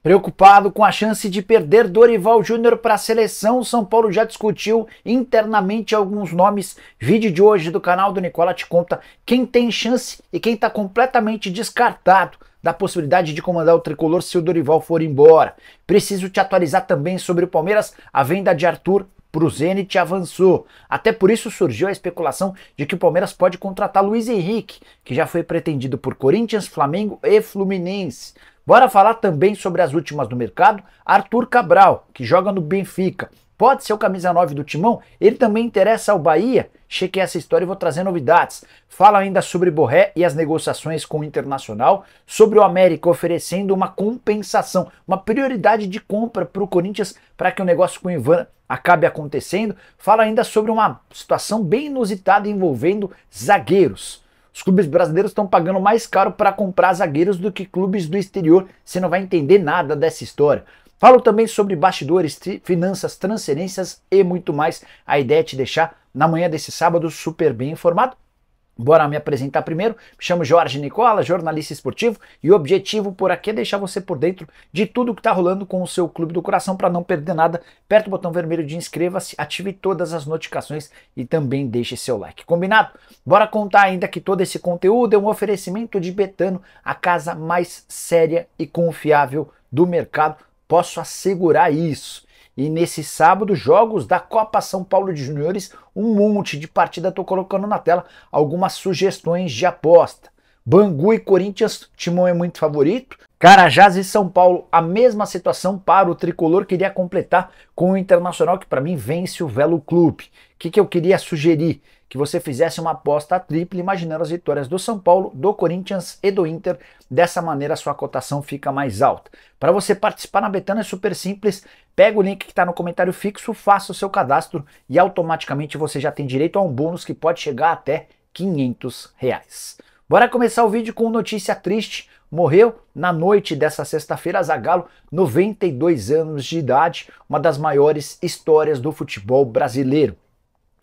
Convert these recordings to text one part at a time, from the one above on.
Preocupado com a chance de perder Dorival Júnior para a seleção, o São Paulo já discutiu internamente alguns nomes. Vídeo de hoje do canal do Nicola te conta quem tem chance e quem está completamente descartado da possibilidade de comandar o tricolor se o Dorival for embora. Preciso te atualizar também sobre o Palmeiras. A venda de Arthur para o Zenit avançou. Até por isso surgiu a especulação de que o Palmeiras pode contratar Luiz Henrique, que já foi pretendido por Corinthians, Flamengo e Fluminense. Bora falar também sobre as últimas do mercado. Arthur Cabral, que joga no Benfica, pode ser o camisa 9 do Timão, ele também interessa ao Bahia. Chequei essa história e vou trazer novidades. Fala ainda sobre Borré e as negociações com o Internacional, sobre o América oferecendo uma compensação, uma prioridade de compra para o Corinthians para que o negócio com o Ivan acabe acontecendo. Fala ainda sobre uma situação bem inusitada envolvendo zagueiros. Os clubes brasileiros estão pagando mais caro para comprar zagueiros do que clubes do exterior. Você não vai entender nada dessa história. Falo também sobre bastidores, finanças, transferências e muito mais. A ideia é te deixar na manhã desse sábado super bem informado. Bora me apresentar primeiro. Me chamo Jorge Nicola, jornalista esportivo, e o objetivo por aqui é deixar você por dentro de tudo que está rolando com o seu clube do coração para não perder nada. Aperta o botão vermelho de inscreva-se, ative todas as notificações e também deixe seu like. Combinado? Bora contar ainda que todo esse conteúdo é um oferecimento de Betano, a casa mais séria e confiável do mercado. Posso assegurar isso. E nesse sábado, jogos da Copa São Paulo de Juniores, um monte de partida. Estou colocando na tela algumas sugestões de aposta. Bangu e Corinthians, Timão é muito favorito. Carajás e São Paulo, a mesma situação para o tricolor. Queria completar com o Internacional, que para mim vence o Velo Clube. O que, que eu queria sugerir? Que você fizesse uma aposta tripla, imaginando as vitórias do São Paulo, do Corinthians e do Inter. Dessa maneira, sua cotação fica mais alta. Para você participar na Betana é super simples. Pega o link que está no comentário fixo, faça o seu cadastro e automaticamente você já tem direito a um bônus que pode chegar até 500 reais. Bora começar o vídeo com notícia triste. Morreu na noite dessa sexta-feira Zagallo, 92 anos de idade, uma das maiores histórias do futebol brasileiro.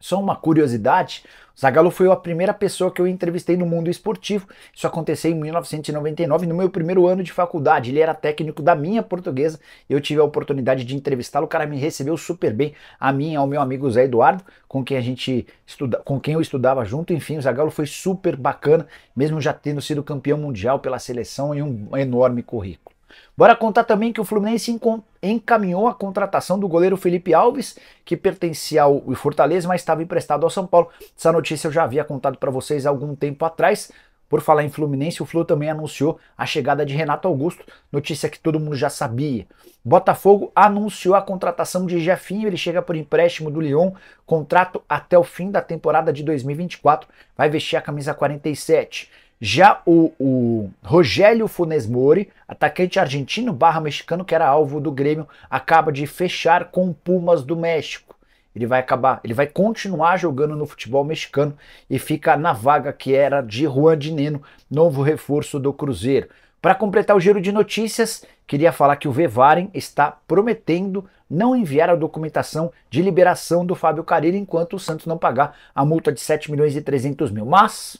Só uma curiosidade, Zagallo foi a primeira pessoa que eu entrevistei no mundo esportivo. Isso aconteceu em 1999, no meu primeiro ano de faculdade. Ele era técnico da minha portuguesa. Eu tive a oportunidade de entrevistá-lo. O cara me recebeu super bem, a mim e ao meu amigo Zé Eduardo, com quem a gente estuda, com quem eu estudava junto. Enfim, o Zagallo foi super bacana, mesmo já tendo sido campeão mundial pela seleção e um enorme currículo. Bora contar também que o Fluminense encaminhou a contratação do goleiro Felipe Alves, que pertencia ao Fortaleza, mas estava emprestado ao São Paulo. Essa notícia eu já havia contado para vocês há algum tempo atrás. Por falar em Fluminense, o Flu também anunciou a chegada de Renato Augusto, notícia que todo mundo já sabia. Botafogo anunciou a contratação de Jefinho, ele chega por empréstimo do Lyon, contrato até o fim da temporada de 2024, vai vestir a camisa 47. Já o, o Rogério Funes Mori, atacante argentino barra mexicano que era alvo do Grêmio, acaba de fechar com o Pumas do México. Ele vai acabar, ele vai continuar jogando no futebol mexicano e fica na vaga que era de Juan Dineno, novo reforço do Cruzeiro. Para completar o giro de notícias, queria falar que o Vevaren está prometendo não enviar a documentação de liberação do Fábio Carille enquanto o Santos não pagar a multa de 7 milhões e 300 mil. Mas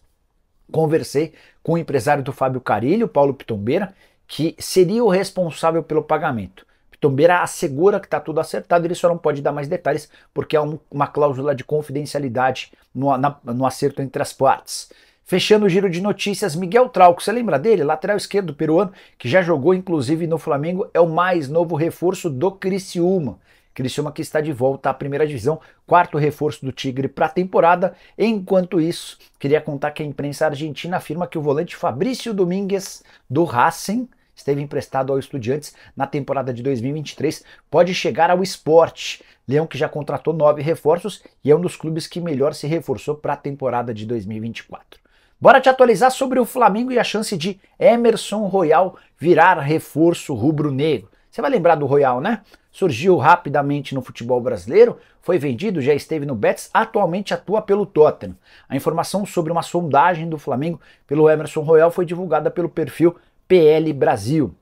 Conversei com o empresário do Fábio Carilho, Paulo Pitombeira, que seria o responsável pelo pagamento. Pitombeira assegura que está tudo acertado, ele só não pode dar mais detalhes, porque há um, uma cláusula de confidencialidade no, na, no acerto entre as partes. Fechando o giro de notícias, Miguel Trauco, você lembra dele? Lateral esquerdo peruano, que já jogou inclusive no Flamengo, é o mais novo reforço do Criciúma. Criciúma que está de volta à primeira divisão, quarto reforço do Tigre para a temporada. Enquanto isso, queria contar que a imprensa argentina afirma que o volante Fabrício Domingues do Racing esteve emprestado ao Estudiantes na temporada de 2023, pode chegar ao esporte. Leão que já contratou nove reforços e é um dos clubes que melhor se reforçou para a temporada de 2024. Bora te atualizar sobre o Flamengo e a chance de Emerson Royal virar reforço rubro-negro. Você vai lembrar do Royal, né? Surgiu rapidamente no futebol brasileiro, foi vendido, já esteve no Betis, atualmente atua pelo Tottenham. A informação sobre uma sondagem do Flamengo pelo Emerson Royal foi divulgada pelo perfil PL Brasil.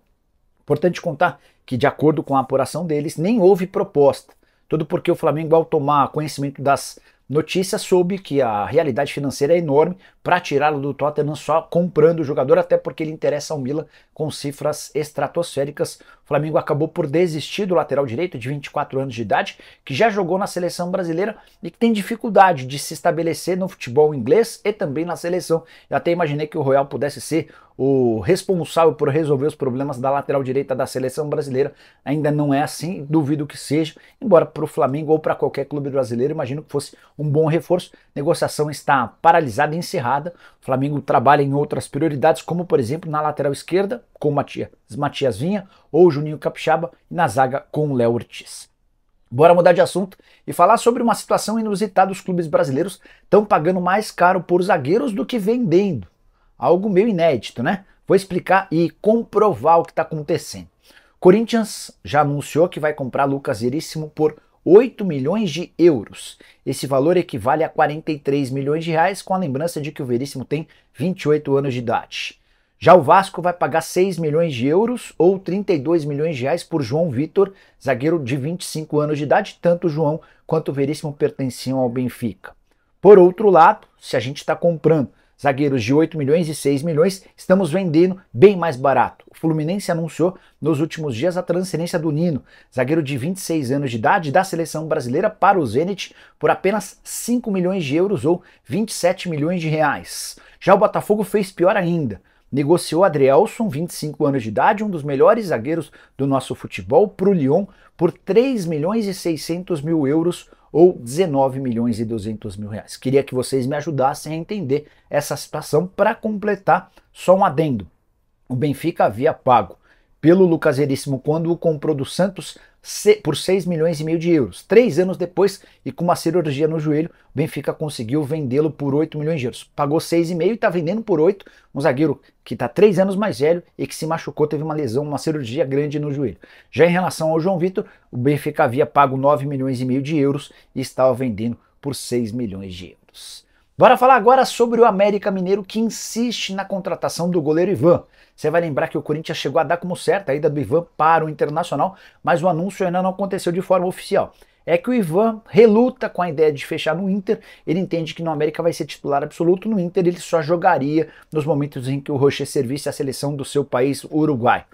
Importante contar que, de acordo com a apuração deles, nem houve proposta. Tudo porque o Flamengo, ao tomar conhecimento das notícia soube que a realidade financeira é enorme para tirá-lo do Tottenham só comprando o jogador, até porque ele interessa ao Milan com cifras estratosféricas. O Flamengo acabou por desistir do lateral direito de 24 anos de idade, que já jogou na seleção brasileira e que tem dificuldade de se estabelecer no futebol inglês e também na seleção. Eu até imaginei que o Royal pudesse ser o responsável por resolver os problemas da lateral direita da seleção brasileira. Ainda não é assim, duvido que seja, embora para o Flamengo ou para qualquer clube brasileiro, imagino que fosse um bom reforço. negociação está paralisada e encerrada. O Flamengo trabalha em outras prioridades, como por exemplo na lateral esquerda, com Matias, Matias Vinha ou Juninho Capixaba, e na zaga com Léo Ortiz. Bora mudar de assunto e falar sobre uma situação inusitada: os clubes brasileiros estão pagando mais caro por zagueiros do que vendendo. Algo meio inédito, né? Vou explicar e comprovar o que está acontecendo. Corinthians já anunciou que vai comprar Lucas Veríssimo por 8 milhões de euros. Esse valor equivale a 43 milhões de reais, com a lembrança de que o Veríssimo tem 28 anos de idade. Já o Vasco vai pagar 6 milhões de euros ou 32 milhões de reais por João Vitor, zagueiro de 25 anos de idade, tanto João quanto o Veríssimo pertenciam ao Benfica. Por outro lado, se a gente está comprando Zagueiros de 8 milhões e 6 milhões estamos vendendo bem mais barato. O Fluminense anunciou nos últimos dias a transferência do Nino, zagueiro de 26 anos de idade da seleção brasileira para o Zenit por apenas 5 milhões de euros ou 27 milhões de reais. Já o Botafogo fez pior ainda negociou Adrielson, 25 anos de idade, um dos melhores zagueiros do nosso futebol, para o Lyon por 3 milhões e 600 mil euros ou 19 milhões e 200 mil reais. Queria que vocês me ajudassem a entender essa situação para completar só um adendo. O Benfica havia pago pelo Lucas Veríssimo quando o comprou do Santos por 6 milhões e meio de euros. Três anos depois, e com uma cirurgia no joelho, o Benfica conseguiu vendê-lo por 8 milhões de euros. Pagou 6,5 e está vendendo por 8. Um zagueiro que está três anos mais velho e que se machucou, teve uma lesão, uma cirurgia grande no joelho. Já em relação ao João Vitor, o Benfica havia pago 9 milhões e meio de euros e estava vendendo por 6 milhões de euros. Bora falar agora sobre o América Mineiro que insiste na contratação do goleiro Ivan. Você vai lembrar que o Corinthians chegou a dar como certo a ida do Ivan para o Internacional, mas o anúncio ainda não aconteceu de forma oficial é que o Ivan reluta com a ideia de fechar no Inter. Ele entende que no América vai ser titular absoluto, no Inter ele só jogaria nos momentos em que o Rocher servisse a seleção do seu país, Uruguai.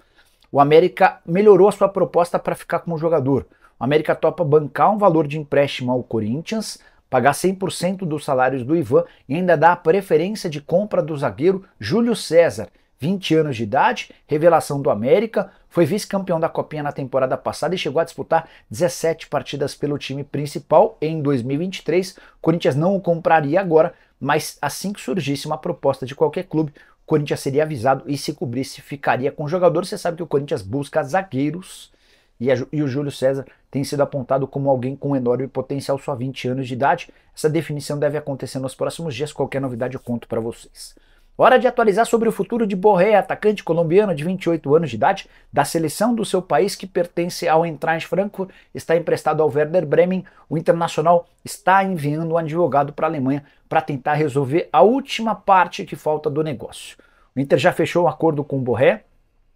O América melhorou a sua proposta para ficar como jogador. O América topa bancar um valor de empréstimo ao Corinthians, pagar 100% dos salários do Ivan e ainda dar a preferência de compra do zagueiro Júlio César, 20 anos de idade, revelação do América, foi vice-campeão da Copinha na temporada passada e chegou a disputar 17 partidas pelo time principal em 2023. O Corinthians não o compraria agora, mas assim que surgisse uma proposta de qualquer clube, o Corinthians seria avisado e se cobrisse ficaria com o jogador. Você sabe que o Corinthians busca zagueiros e, a, e, o Júlio César tem sido apontado como alguém com enorme potencial, só 20 anos de idade. Essa definição deve acontecer nos próximos dias. Qualquer novidade eu conto para vocês. Hora de atualizar sobre o futuro de Borré, atacante colombiano de 28 anos de idade, da seleção do seu país que pertence ao Eintracht Frankfurt, está emprestado ao Werder Bremen. O internacional está enviando um advogado para a Alemanha para tentar resolver a última parte que falta do negócio. O Inter já fechou o um acordo com o Borré,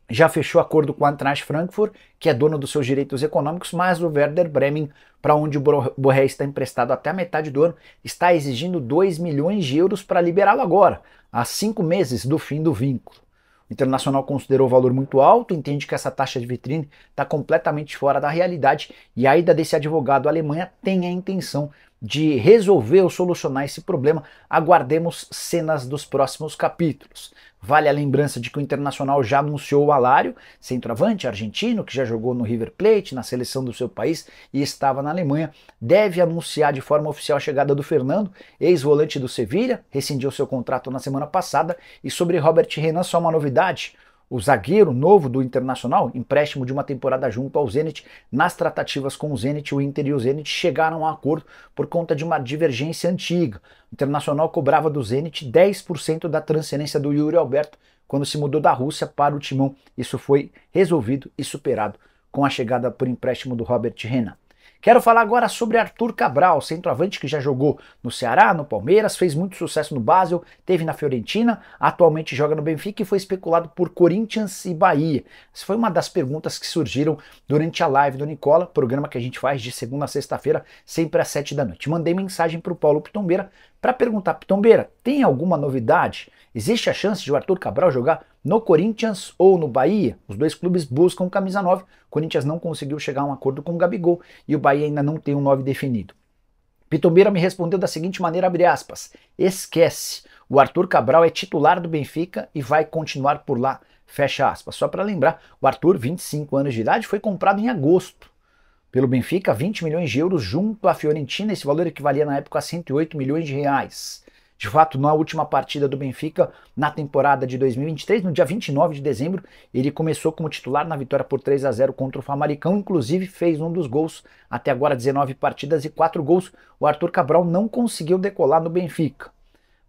já fechou acordo com a Eintracht Frankfurt, que é dona dos seus direitos econômicos, mas o Werder Bremen, para onde o Borré está emprestado até a metade do ano, está exigindo 2 milhões de euros para liberá-lo agora, há cinco meses do fim do vínculo. O Internacional considerou o valor muito alto, entende que essa taxa de vitrine está completamente fora da realidade e a ida desse advogado à Alemanha tem a intenção de resolver ou solucionar esse problema. Aguardemos cenas dos próximos capítulos. Vale a lembrança de que o Internacional já anunciou o Alário, centroavante argentino, que já jogou no River Plate, na seleção do seu país e estava na Alemanha. Deve anunciar de forma oficial a chegada do Fernando, ex-volante do Sevilha, rescindiu seu contrato na semana passada. E sobre Robert Renan, só uma novidade: o zagueiro novo do Internacional, empréstimo de uma temporada junto ao Zenit. Nas tratativas com o Zenit, o Inter e o Zenit chegaram a um acordo por conta de uma divergência antiga. O Internacional cobrava do Zenit 10% da transferência do Yuri Alberto quando se mudou da Rússia para o Timão. Isso foi resolvido e superado com a chegada por empréstimo do Robert Renan. Quero falar agora sobre Arthur Cabral, centroavante que já jogou no Ceará, no Palmeiras, fez muito sucesso no Basel, teve na Fiorentina, atualmente joga no Benfica e foi especulado por Corinthians e Bahia. Essa foi uma das perguntas que surgiram durante a live do Nicola, programa que a gente faz de segunda a sexta-feira, sempre às sete da noite. Mandei mensagem para o Paulo Pitombeira para perguntar: Pitombeira, tem alguma novidade? Existe a chance de o Arthur Cabral jogar no Corinthians ou no Bahia? Os dois clubes buscam camisa 9. O Corinthians não conseguiu chegar a um acordo com o Gabigol e o Bahia ainda não tem um 9 definido. Pitombeira me respondeu da seguinte maneira, aspas, esquece, o Arthur Cabral é titular do Benfica e vai continuar por lá, fecha aspas. Só para lembrar, o Arthur, 25 anos de idade, foi comprado em agosto pelo Benfica, 20 milhões de euros junto à Fiorentina. Esse valor equivalia na época a 108 milhões de reais. De fato, na última partida do Benfica, na temporada de 2023, no dia 29 de dezembro, ele começou como titular na vitória por 3 a 0 contra o Famaricão, inclusive fez um dos gols, até agora 19 partidas e 4 gols. O Arthur Cabral não conseguiu decolar no Benfica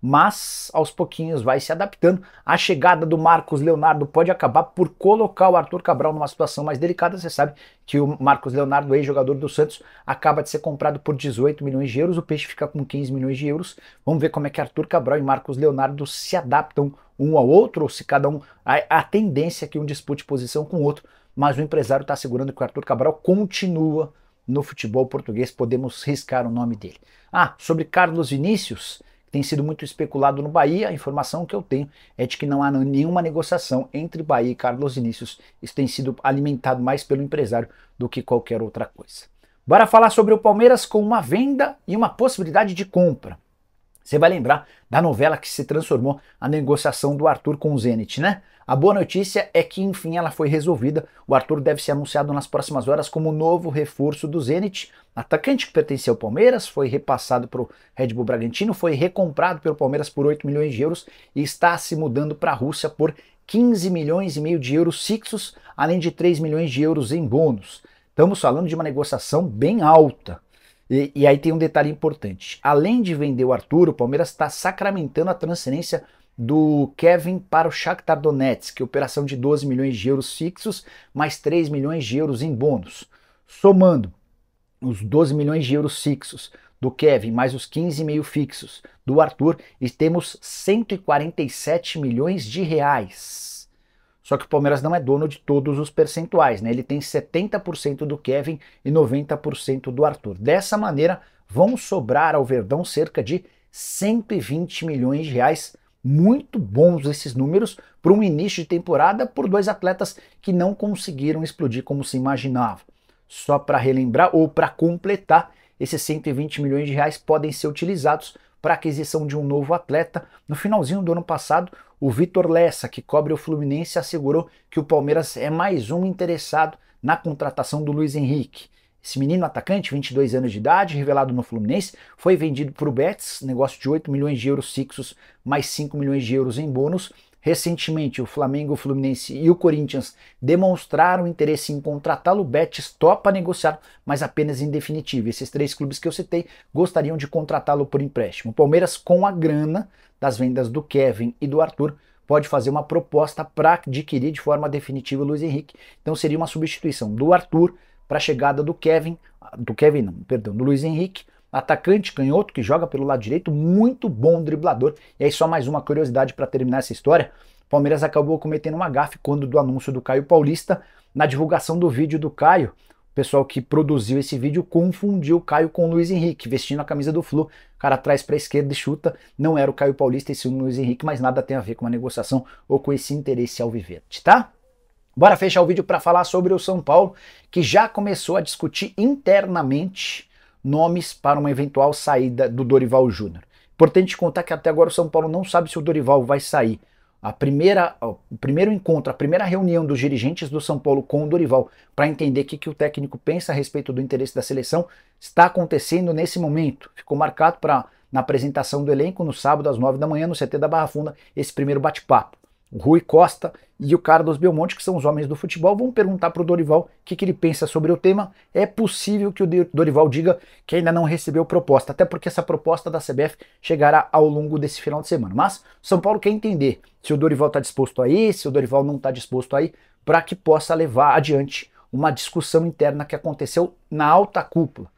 mas aos pouquinhos vai se adaptando. A chegada do Marcos Leonardo pode acabar por colocar o Arthur Cabral numa situação mais delicada. Você sabe que o Marcos Leonardo, ex-jogador do Santos, acaba de ser comprado por 18 milhões de euros, o Peixe fica com 15 milhões de euros. Vamos ver como é que Arthur Cabral e Marcos Leonardo se adaptam um ao outro, ou se cada um. A, tendência é que um dispute posição com o outro, mas o empresário está segurando que o Arthur Cabral continua no futebol português, podemos riscar o nome dele. Ah, sobre Carlos Vinícius tem sido muito especulado no Bahia. A informação que eu tenho é de que não há nenhuma negociação entre Bahia e Carlos Inícios. Isso tem sido alimentado mais pelo empresário do que qualquer outra coisa. Bora falar sobre o Palmeiras com uma venda e uma possibilidade de compra. Você vai lembrar da novela que se transformou a negociação do Arthur com o Zenit, né? A boa notícia é que enfim ela foi resolvida. O Arthur deve ser anunciado nas próximas horas como novo reforço do Zenit. Atacante que pertencia ao Palmeiras, foi repassado para o Red Bull Bragantino, foi recomprado pelo Palmeiras por 8 milhões de euros e está se mudando para a Rússia por 15 milhões e meio de euros fixos, além de 3 milhões de euros em bônus. Estamos falando de uma negociação bem alta. E, e, aí tem um detalhe importante. Além de vender o Arthur, o Palmeiras está sacramentando a transferência do Kevin para o Shakhtar Donetsk, é operação de 12 milhões de euros fixos, mais 3 milhões de euros em bônus. Somando os 12 milhões de euros fixos do Kevin, mais os 15,5 fixos do Arthur, e temos 147 milhões de reais. Só que o Palmeiras não é dono de todos os percentuais, né? Ele tem 70% do Kevin e 90% do Arthur. Dessa maneira, vão sobrar ao Verdão cerca de 120 milhões de reais. Muito bons esses números para um início de temporada por dois atletas que não conseguiram explodir como se imaginava. Só para relembrar ou para completar, esses 120 milhões de reais podem ser utilizados para aquisição de um novo atleta. No finalzinho do ano passado, o Vitor Lessa, que cobre o Fluminense, assegurou que o Palmeiras é mais um interessado na contratação do Luiz Henrique. Esse menino atacante, 22 anos de idade, revelado no Fluminense, foi vendido para o Betis, negócio de 8 milhões de euros fixos, mais 5 milhões de euros em bônus, Recentemente, o Flamengo, o Fluminense e o Corinthians demonstraram interesse em contratá-lo. Betis topa negociar, mas apenas em definitivo. Esses três clubes que eu citei gostariam de contratá-lo por empréstimo. O Palmeiras, com a grana das vendas do Kevin e do Arthur, pode fazer uma proposta para adquirir de forma definitiva o Luiz Henrique. Então seria uma substituição do Arthur para a chegada do Kevin, do Kevin, não, perdão, do Luiz Henrique, atacante canhoto que joga pelo lado direito, muito bom driblador. E aí só mais uma curiosidade para terminar essa história. O Palmeiras acabou cometendo uma gafe quando do anúncio do Caio Paulista, na divulgação do vídeo do Caio, o pessoal que produziu esse vídeo confundiu o Caio com o Luiz Henrique, vestindo a camisa do Flu. O cara atrás para a esquerda e chuta. Não era o Caio Paulista e sim o Luiz Henrique, mas nada tem a ver com a negociação ou com esse interesse ao alviverde, tá? Bora fechar o vídeo para falar sobre o São Paulo, que já começou a discutir internamente nomes para uma eventual saída do Dorival Júnior. Importante contar que até agora o São Paulo não sabe se o Dorival vai sair. A primeira, o primeiro encontro, a primeira reunião dos dirigentes do São Paulo com o Dorival para entender o que, que o técnico pensa a respeito do interesse da seleção está acontecendo nesse momento. Ficou marcado para na apresentação do elenco no sábado às 9 da manhã no CT da Barra Funda esse primeiro bate-papo. Rui Costa e o Carlos Belmonte, que são os homens do futebol, vão perguntar para o Dorival o que, que, ele pensa sobre o tema. É possível que o Dorival diga que ainda não recebeu proposta, até porque essa proposta da CBF chegará ao longo desse final de semana. Mas São Paulo quer entender se o Dorival está disposto a ir, se o Dorival não está disposto a ir, para que possa levar adiante uma discussão interna que aconteceu na alta cúpula.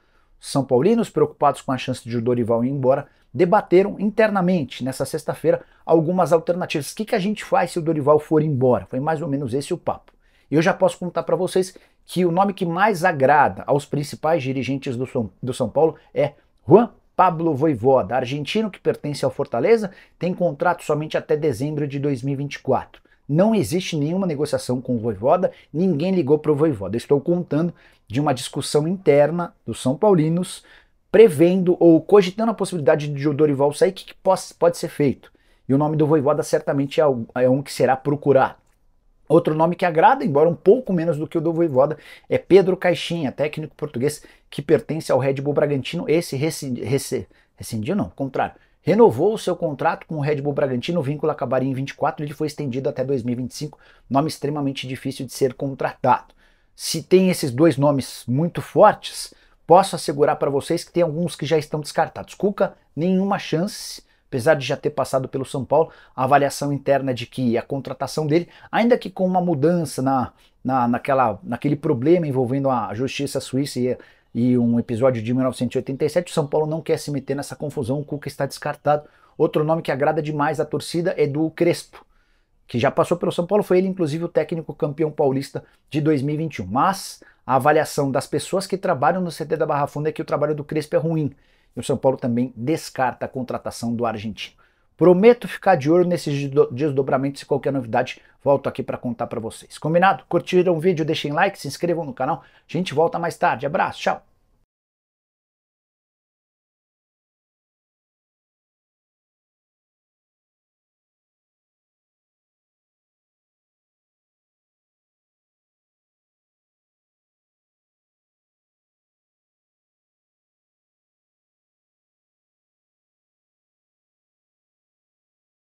São Paulinos, preocupados com a chance de o Dorival ir embora, debateram internamente nessa sexta-feira algumas alternativas. O que, que a gente faz se o Dorival for embora? Foi mais ou menos esse o papo. E eu já posso contar para vocês que o nome que mais agrada aos principais dirigentes do São, do São Paulo é Juan Pablo Voivoda, argentino que pertence ao Fortaleza, tem contrato somente até dezembro de 2024. Não existe nenhuma negociação com o Voivoda, ninguém ligou para o Voivoda. estou contando de uma discussão interna dos São Paulinos prevendo ou cogitando a possibilidade de o Dorival sair, o que, que pode ser feito? E o nome do Voivoda certamente é, é um que será procurado. Outro nome que agrada, embora um pouco menos do que o do Voivoda, é Pedro Caixinha, técnico português que pertence ao Red Bull Bragantino. Esse rescindiu, rescindi, não, contrário. Renovou o seu contrato com o Red Bull Bragantino, o vínculo acabaria em 24 e ele foi estendido até 2025. Nome extremamente difícil de ser contratado. Se tem esses dois nomes muito fortes, Posso assegurar para vocês que tem alguns que já estão descartados. Cuca, nenhuma chance, apesar de já ter passado pelo São Paulo, a avaliação interna é de que a contratação dele, ainda que com uma mudança na, na, naquela, naquele problema envolvendo a justiça suíça e, e um episódio de 1987, o São Paulo não quer se meter nessa confusão, o Cuca está descartado. Outro nome que agrada demais a torcida é do Crespo, que já passou pelo São Paulo, foi ele inclusive o técnico campeão paulista de 2021. Mas a avaliação das pessoas que trabalham no CT da Barra Funda é que o trabalho do Crespo é ruim. E o São Paulo também descarta a contratação do argentino. Prometo ficar de olho nesses desdobramentos e qualquer novidade volto aqui para contar para vocês. Combinado? Curtiram o vídeo? Deixem like, se inscrevam no canal. A gente volta mais tarde. Abraço, tchau!